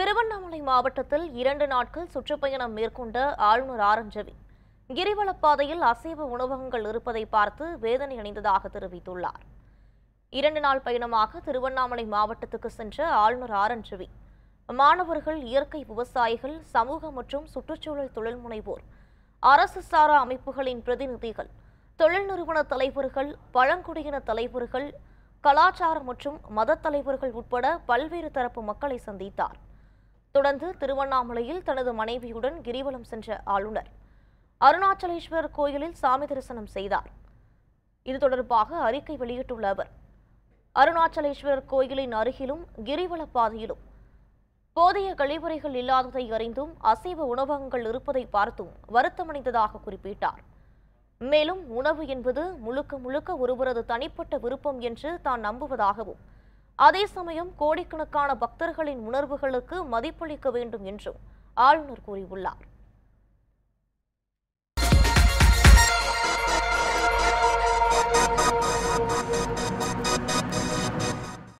திருவண்ணாமலை மாவட்டத்தில் இரண்டு நாட்கள் சுற்றுப்பயணம் மேற்கொண்ட ஆளுநர் ஆர் என் ரவி கிரிவலப்பாதையில் அசைவ உணவகங்கள் இருப்பதை பார்த்து வேதனை அடைந்ததாக தெரிவித்துள்ளார் இரண்டு நாள் பயணமாக திருவண்ணாமலை மாவட்டத்துக்கு சென்ற ஆளுநர் ஆர் என் ரவி மாணவர்கள் இயற்கை விவசாயிகள் சமூக மற்றும் சுற்றுச்சூழல் தொழில் முனைவோர் அரசு சாரா அமைப்புகளின் பிரதிநிதிகள் தொழில் நிறுவன தலைவர்கள் பழங்குடியின தலைவர்கள் கலாச்சார மற்றும் மத தலைவர்கள் உட்பட பல்வேறு தரப்பு மக்களை சந்தித்தார் தொடர்ந்து திருவண்ணாமலையில் தனது மனைவியுடன் கிரிவலம் சென்ற ஆளுநர் அருணாச்சலேஸ்வரர் கோயிலில் சாமி தரிசனம் செய்தார் இது தொடர்பாக அறிக்கை வெளியிட்டுள்ள அவர் அருணாச்சலேஸ்வரர் கோயிலின் அருகிலும் கிரிவல பாதையிலும் போதிய கழிவுறைகள் இல்லாததை அறிந்தும் அசைவ உணவகங்கள் இருப்பதை பார்த்தும் வருத்தமடைந்ததாக குறிப்பிட்டார் மேலும் உணவு என்பது முழுக்க முழுக்க ஒருவரது தனிப்பட்ட விருப்பம் என்று தான் நம்புவதாகவும் அதே சமயம் கோடிக்கணக்கான பக்தர்களின் உணர்வுகளுக்கு மதிப்பளிக்க வேண்டும் என்றும் ஆளுநர் கூறியுள்ளார்